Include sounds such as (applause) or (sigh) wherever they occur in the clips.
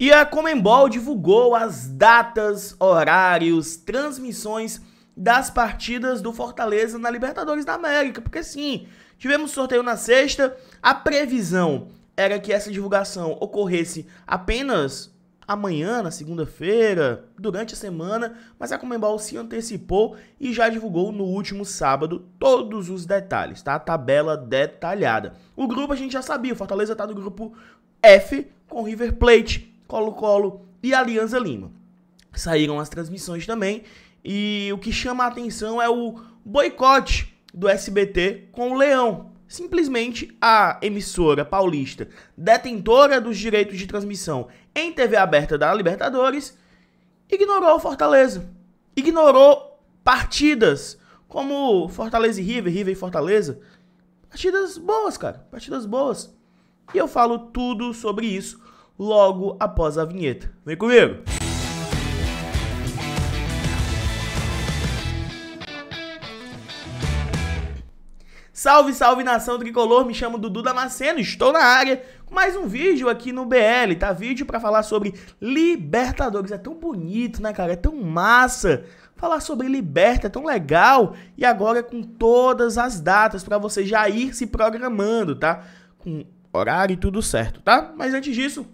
E a Comembol divulgou as datas, horários, transmissões das partidas do Fortaleza na Libertadores da América, porque sim, tivemos sorteio na sexta, a previsão era que essa divulgação ocorresse apenas amanhã, na segunda-feira, durante a semana, mas a Comembol se antecipou e já divulgou no último sábado todos os detalhes, tá? A tabela detalhada. O grupo a gente já sabia, o Fortaleza tá no grupo F com River Plate, Colo-Colo e Alianza Lima. Saíram as transmissões também e o que chama a atenção é o boicote do SBT com o Leão. Simplesmente a emissora paulista, detentora dos direitos de transmissão em TV aberta da Libertadores, ignorou o Fortaleza. Ignorou partidas como Fortaleza e River, River e Fortaleza. Partidas boas, cara. Partidas boas. E eu falo tudo sobre isso logo após a vinheta. Vem comigo! Salve, salve nação tricolor, me chamo Dudu Damasceno, estou na área com mais um vídeo aqui no BL, tá? Vídeo para falar sobre Libertadores, é tão bonito, né cara? É tão massa falar sobre Liberta, é tão legal, e agora é com todas as datas para você já ir se programando, tá? Com horário e tudo certo, tá? Mas antes disso,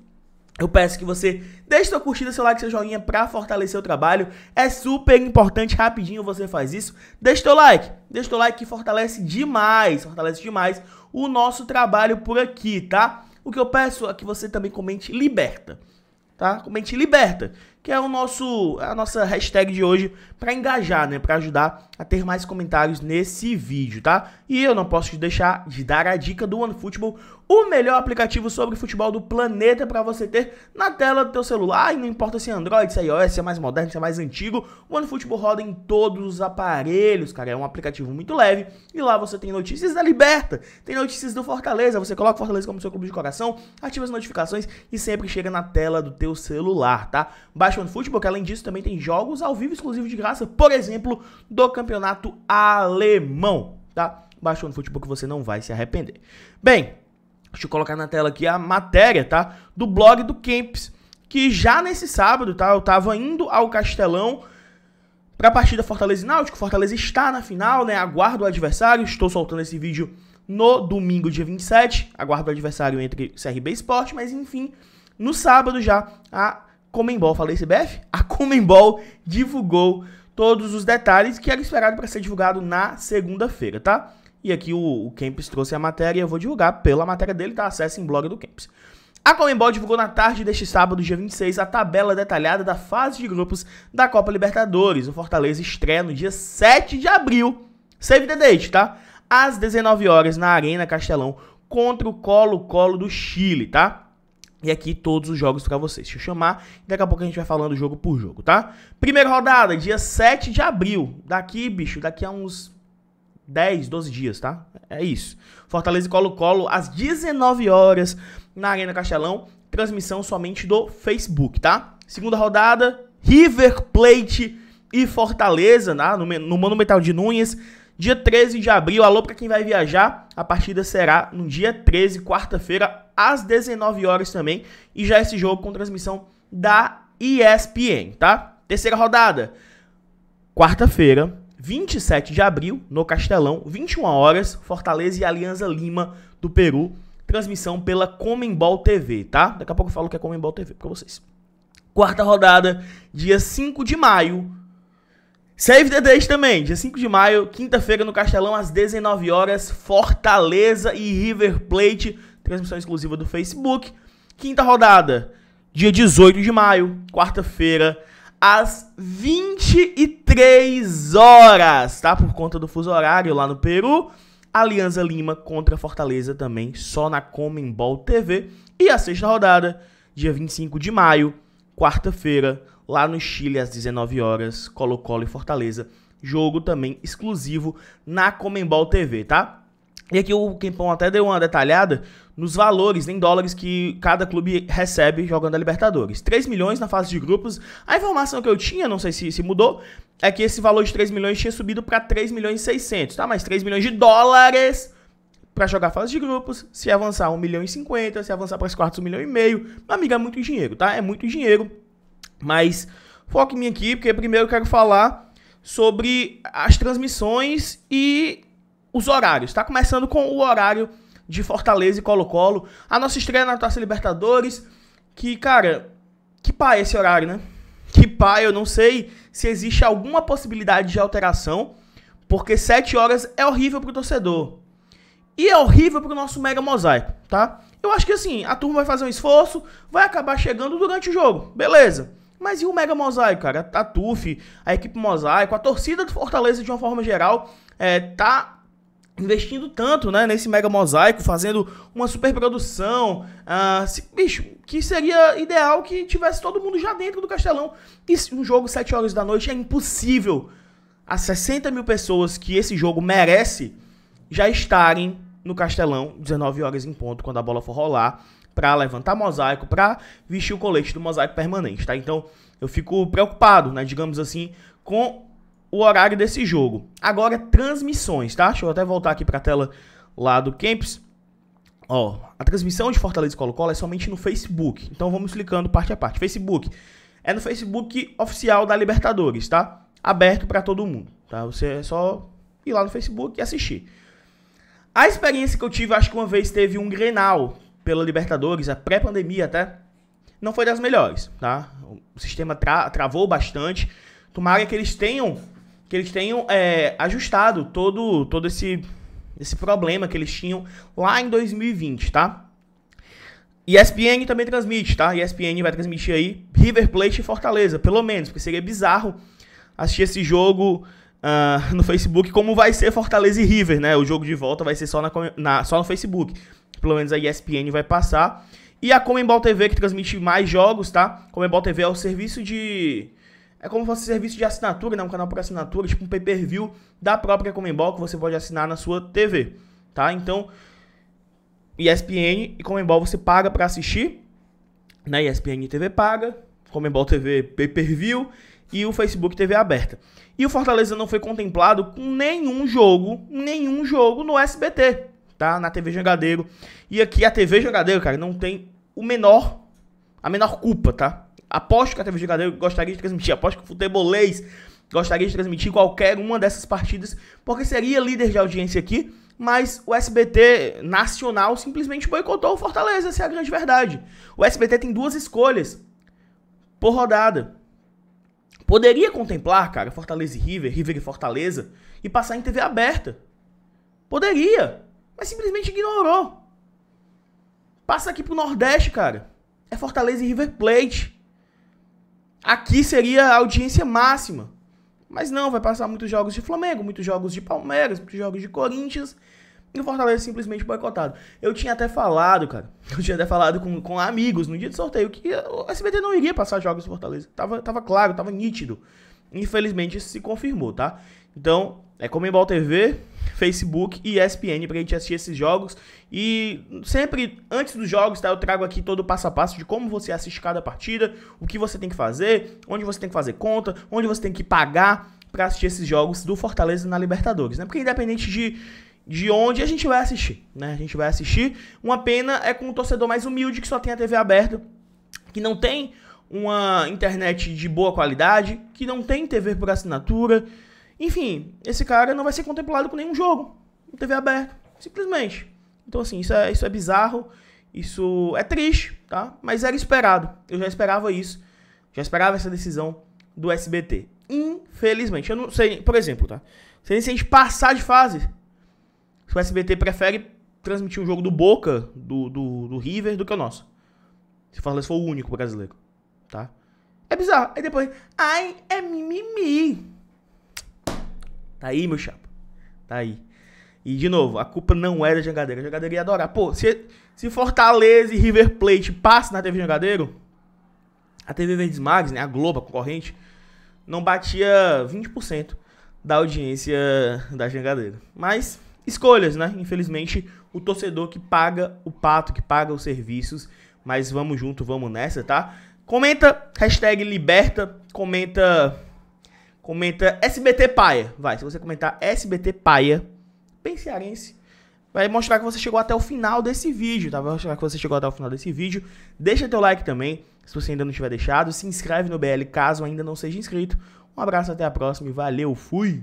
eu peço que você deixe sua curtida, seu like, seu joinha pra fortalecer o trabalho. É super importante, rapidinho você faz isso. Deixe seu like, deixe seu like que fortalece demais, fortalece demais o nosso trabalho por aqui, tá? O que eu peço é que você também comente liberta, tá? Comente liberta que é o nosso é a nossa hashtag de hoje para engajar, né, para ajudar a ter mais comentários nesse vídeo, tá? E eu não posso te deixar de dar a dica do OneFootball, o melhor aplicativo sobre futebol do planeta para você ter na tela do teu celular, e não importa se é Android, se é iOS, se é mais moderno, se é mais antigo, o OneFootball roda em todos os aparelhos, cara, é um aplicativo muito leve, e lá você tem notícias da Liberta, tem notícias do Fortaleza, você coloca o Fortaleza como seu clube de coração, ativa as notificações e sempre chega na tela do teu celular, tá? Baixa Fast One futebol, que além disso também tem jogos ao vivo exclusivos de graça, por exemplo, do campeonato alemão, tá? Fast no futebol que você não vai se arrepender. Bem, deixa eu colocar na tela aqui a matéria, tá? Do blog do Camps, que já nesse sábado, tá? Eu tava indo ao Castelão para a partida Fortaleza e Náutico. Fortaleza está na final, né? Aguardo o adversário, estou soltando esse vídeo no domingo, dia 27. Aguardo o adversário entre CRB e Esporte, mas enfim, no sábado já a Comembol, falei CBF? A Comembol divulgou todos os detalhes que era esperado para ser divulgado na segunda-feira, tá? E aqui o, o Kempis trouxe a matéria e eu vou divulgar pela matéria dele, tá? Acesse em blog do Kempis. A Comembol divulgou na tarde deste sábado, dia 26, a tabela detalhada da fase de grupos da Copa Libertadores. O Fortaleza estreia no dia 7 de abril, save the date, tá? Às 19 horas na Arena Castelão contra o Colo-Colo do Chile, tá? E aqui todos os jogos para vocês. Deixa eu chamar e daqui a pouco a gente vai falando jogo por jogo, tá? Primeira rodada, dia 7 de abril. Daqui, bicho, daqui a uns 10, 12 dias, tá? É isso. Fortaleza e Colo-Colo às 19 horas na Arena Castelão. Transmissão somente do Facebook, tá? Segunda rodada, River Plate e Fortaleza, tá? no, no Monumental de Nunes. Dia 13 de abril, alô para quem vai viajar. A partida será no dia 13, quarta-feira, às 19 horas também. E já esse jogo com transmissão da ESPN, tá? Terceira rodada, quarta-feira, 27 de abril, no Castelão, 21 horas, Fortaleza e Aliança Lima do Peru. Transmissão pela Comembol TV, tá? Daqui a pouco eu falo que é Comembol TV pra vocês. Quarta rodada, dia 5 de maio, Save the Date também, dia 5 de maio, quinta-feira no Castelão, às 19 horas, Fortaleza e River Plate, transmissão exclusiva do Facebook. Quinta rodada, dia 18 de maio, quarta-feira, às 23 horas, tá? Por conta do fuso horário lá no Peru. Aliança Lima contra Fortaleza também, só na Comembol TV. E a sexta rodada, dia 25 de maio, quarta-feira, lá no Chile, às 19 horas, Colo-Colo e Fortaleza. Jogo também exclusivo na Comembol TV, tá? E aqui o Kempão até deu uma detalhada nos valores em dólares que cada clube recebe jogando a Libertadores. 3 milhões na fase de grupos. A informação que eu tinha, não sei se, se mudou, é que esse valor de 3 milhões tinha subido para 3 milhões e 600, tá? Mas 3 milhões de dólares para jogar fase de grupos, se avançar 1 milhão e 50, se avançar para as quartas 1 milhão e meio. Meu amigo, é muito dinheiro, tá? É muito dinheiro. Mas foco em mim aqui, porque primeiro eu quero falar sobre as transmissões e os horários, tá? Começando com o horário de Fortaleza e Colo-Colo. A nossa estreia na Taça Libertadores, que, cara, que pá esse horário, né? Que pai, eu não sei se existe alguma possibilidade de alteração, porque 7 horas é horrível pro torcedor. E é horrível pro nosso mega mosaico, tá? Eu acho que assim, a turma vai fazer um esforço, vai acabar chegando durante o jogo, beleza. Mas e o Mega Mosaico, cara? A TUF, a equipe Mosaico, a torcida do Fortaleza de uma forma geral, é, tá investindo tanto né, nesse mega mosaico, fazendo uma super produção. Ah, se, bicho, que seria ideal que tivesse todo mundo já dentro do Castelão. E um jogo 7 horas da noite é impossível. As 60 mil pessoas que esse jogo merece já estarem no Castelão, 19 horas em ponto, quando a bola for rolar, para levantar mosaico, para vestir o colete do mosaico permanente, tá? Então, eu fico preocupado, né, digamos assim, com o horário desse jogo. Agora, transmissões, tá? Deixa eu até voltar aqui para a tela lá do Camps. Ó, a transmissão de Fortaleza Colo-Colo é somente no Facebook. Então vamos explicando parte a parte. Facebook é no Facebook oficial da Libertadores, tá? Aberto para todo mundo, tá? Você é só ir lá no Facebook e assistir. A experiência que eu tive, acho que uma vez teve um Grenal pela Libertadores, a pré-pandemia até, não foi das melhores, tá? O sistema tra travou bastante. Tomara que eles tenham que eles tenham é, ajustado todo, todo esse, esse problema que eles tinham lá em 2020, tá? ESPN também transmite, tá? ESPN vai transmitir aí River Plate e Fortaleza, pelo menos, porque seria bizarro assistir esse jogo uh, (laughs) no Facebook, como vai ser Fortaleza e River, né? O jogo de volta vai ser só, na, na só no Facebook. Pelo menos a ESPN vai passar. E a Comembol TV, que transmite mais jogos, tá? Comembol TV é o serviço de, é como se fosse serviço de assinatura, né? Um canal por assinatura, tipo um pay-per-view da própria Comembol que você pode assinar na sua TV, tá? Então, ESPN e Comembol você paga para assistir, na né? ESPN TV paga, Comembol TV pay-per-view e o Facebook TV aberta. E o Fortaleza não foi contemplado com nenhum jogo, nenhum jogo no SBT, tá? Na TV Jangadeiro. E aqui a TV Jangadeiro, cara, não tem o menor a menor culpa, tá? Aposto que a TV Jogadeiro gostaria de transmitir, aposto que o futebolês gostaria de transmitir qualquer uma dessas partidas, porque seria líder de audiência aqui, mas o SBT nacional simplesmente boicotou o Fortaleza, essa é a grande verdade. O SBT tem duas escolhas por rodada. Poderia contemplar, cara, Fortaleza e River, River e Fortaleza, e passar em TV aberta. Poderia, mas simplesmente ignorou. Passa aqui pro Nordeste, cara. É Fortaleza e River Plate. Aqui seria a audiência máxima. Mas não, vai passar muitos jogos de Flamengo, muitos jogos de Palmeiras, muitos jogos de Corinthians. E o Fortaleza simplesmente boicotado. Eu tinha até falado, cara. (laughs) Eu tinha até falado com, com amigos no dia do sorteio que o SBT não iria passar jogos do Fortaleza. Tava, tava claro, tava nítido. Infelizmente isso se confirmou, tá? Então, é Comembol TV, Facebook e ESPN a gente assistir esses jogos. E sempre antes dos jogos, tá? Eu trago aqui todo o passo a passo de como você assiste cada partida, o que você tem que fazer, onde você tem que fazer conta, onde você tem que pagar para assistir esses jogos do Fortaleza na Libertadores, né? Porque independente de de onde a gente vai assistir, né? A gente vai assistir. Uma pena é com um torcedor mais humilde que só tem a TV aberta, que não tem uma internet de boa qualidade, que não tem TV por assinatura, enfim, esse cara não vai ser contemplado com nenhum jogo. Em TV aberta. Simplesmente. Então, assim, isso é, isso é bizarro. Isso é triste, tá? Mas era esperado. Eu já esperava isso. Já esperava essa decisão do SBT. Infelizmente. Eu não sei, por exemplo, tá? se a gente passar de fase. Se o SBT prefere transmitir o um jogo do Boca, do, do, do, River, do que o nosso. Se o Fortaleza for o único brasileiro, tá? É bizarro. Aí depois, ai, é mimimi. Tá aí, meu chapa. Tá aí. E, de novo, a culpa não era é da Jangadeira. A Jangadeira ia adorar. Pô, se, se Fortaleza e River Plate passam na TV Jangadeiro, a TV Verdes Mags, né, a Globo, a concorrente, não batia 20% da audiência da Jangadeira. Mas, escolhas, né? Infelizmente, o torcedor que paga o pato, que paga os serviços. Mas vamos junto, vamos nessa, tá? Comenta, hashtag liberta, comenta Comenta SBT Paia. Vai, se você comentar SBT Paia, pensearense, vai mostrar que você chegou até o final desse vídeo, tá? Vai mostrar que você chegou até o final desse vídeo. Deixa teu like também, se você ainda não tiver deixado. Se inscreve no BL caso ainda não seja inscrito. Um abraço, até a próxima e valeu, fui!